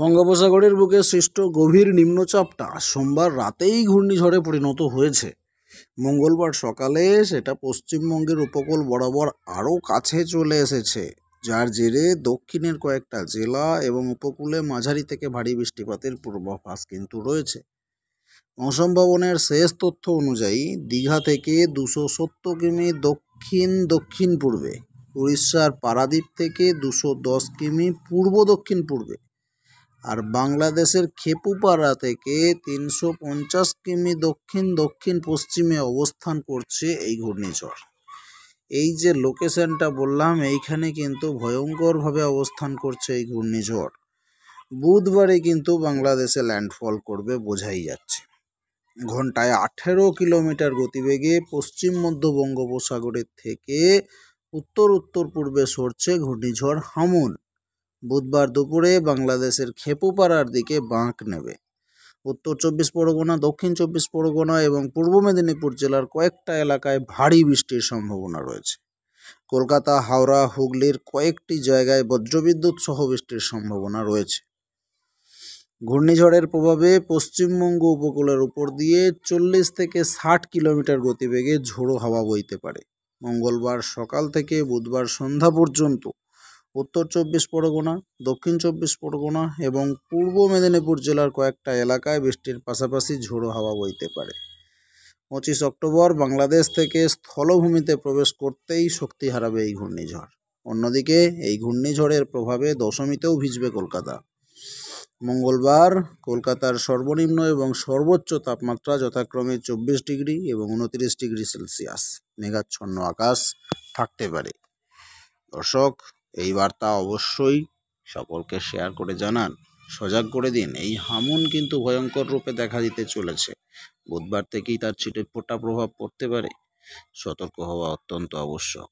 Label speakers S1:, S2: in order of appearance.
S1: বঙ্গোপসাগরের বুকে সৃষ্ট গভীর নিম্নচাপটা সোমবার রাতেই ঘূর্ণিঝড়ে পরিণত হয়েছে মঙ্গলবার সকালে সেটা পশ্চিমবঙ্গের উপকূল বরাবর আরও কাছে চলে এসেছে যার জেরে দক্ষিণের কয়েকটা জেলা এবং উপকূলে মাঝারি থেকে ভারী বৃষ্টিপাতের পূর্বাভাস কিন্তু রয়েছে মৌসম ভবনের শেষ তথ্য অনুযায়ী দীঘা থেকে দুশো সত্তর কিমি দক্ষিণ দক্ষিণ পূর্বে উড়িষ্যার পারাদ্বীপ থেকে দুশো দশ কিমি পূর্ব দক্ষিণ পূর্বে আর বাংলাদেশের খেপুপাড়া থেকে তিনশো পঞ্চাশ কিমি দক্ষিণ দক্ষিণ পশ্চিমে অবস্থান করছে এই ঘূর্ণিঝড় এই যে লোকেশনটা বললাম এইখানে কিন্তু ভয়ঙ্করভাবে অবস্থান করছে এই ঘূর্ণিঝড় বুধবারে কিন্তু বাংলাদেশে ল্যান্ডফল করবে বোঝাই যাচ্ছে ঘন্টায় আঠেরো কিলোমিটার গতিবেগে পশ্চিম মধ্য বঙ্গোপসাগরের থেকে উত্তর উত্তর পূর্বে সরছে ঘূর্ণিঝড় হামুন বুধবার দুপুরে বাংলাদেশের খেপুপাড়ার দিকে বাঁক নেবে উত্তর চব্বিশ পরগনা দক্ষিণ চব্বিশ পরগনা এবং পূর্ব মেদিনীপুর জেলার কয়েকটা এলাকায় ভারী বৃষ্টির সম্ভাবনা রয়েছে কলকাতা হাওড়া হুগলির কয়েকটি জায়গায় বজ্রবিদ্যুৎ সহ বৃষ্টির সম্ভাবনা রয়েছে ঘূর্ণিঝড়ের প্রভাবে পশ্চিমবঙ্গ উপকূলের উপর দিয়ে চল্লিশ থেকে ষাট কিলোমিটার গতিবেগে ঝোড়ো হাওয়া বইতে পারে মঙ্গলবার সকাল থেকে বুধবার সন্ধ্যা পর্যন্ত উত্তর চব্বিশ পরগনা দক্ষিণ চব্বিশ পরগনা এবং পূর্ব মেদিনীপুর জেলার কয়েকটা এলাকায় বৃষ্টির পাশাপাশি ঝোড়ো হাওয়া বইতে পারে পঁচিশ অক্টোবর বাংলাদেশ থেকে স্থলভূমিতে প্রবেশ করতেই শক্তি হারাবে এই ঘূর্ণিঝড় অন্যদিকে এই ঘূর্ণিঝড়ের প্রভাবে দশমীতেও ভিজবে কলকাতা মঙ্গলবার কলকাতার সর্বনিম্ন এবং সর্বোচ্চ তাপমাত্রা যথাক্রমে চব্বিশ ডিগ্রি এবং উনত্রিশ ডিগ্রি সেলসিয়াস মেঘাচ্ছন্ন আকাশ থাকতে পারে দর্শক এই বার্তা অবশ্যই সকলকে শেয়ার করে জানান সজাগ করে দিন এই হামুন কিন্তু ভয়ঙ্কর রূপে দেখা দিতে চলেছে বুধবার থেকেই তার ছিটে ফোটা প্রভাব পড়তে পারে সতর্ক হওয়া অত্যন্ত আবশ্যক